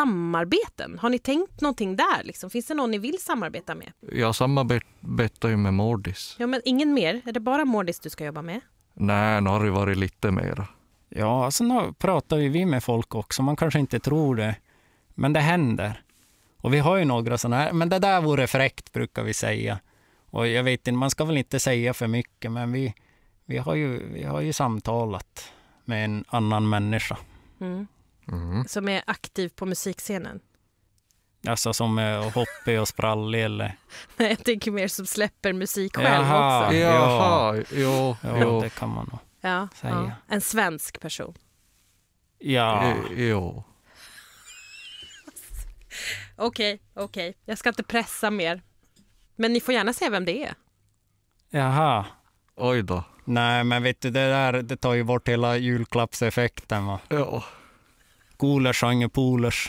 samarbeten? Har ni tänkt någonting där? Liksom? Finns det någon ni vill samarbeta med? Jag samarbetar ju med Mordis. Ja, men ingen mer? Är det bara Mordis du ska jobba med? Nej, nu har det varit lite mer. Ja, sen alltså pratar ju vi med folk också. Man kanske inte tror det, men det händer. Och vi har ju några sådana här, men det där vore fräckt brukar vi säga. Och jag vet inte, man ska väl inte säga för mycket, men vi, vi, har, ju, vi har ju samtalat med en annan människa. Mm mm. som är aktiv på musikscenen? Alltså som är eh, hoppig och sprallig eller? Nej, jag tänker mer som släpper musik själv Jaha, också. Jaha, ja. jo, ja, det kan man nog ja, säga. Ja. En svensk person. Ja. Eh, jo. Okej, okej. okay. Jag ska inte pressa mer. Men ni får gärna säga vem det är. Jaha. Oj då. Nej, men vet du, det där det tar ju bort hela julklappseffekten. Va? Ja polars, polars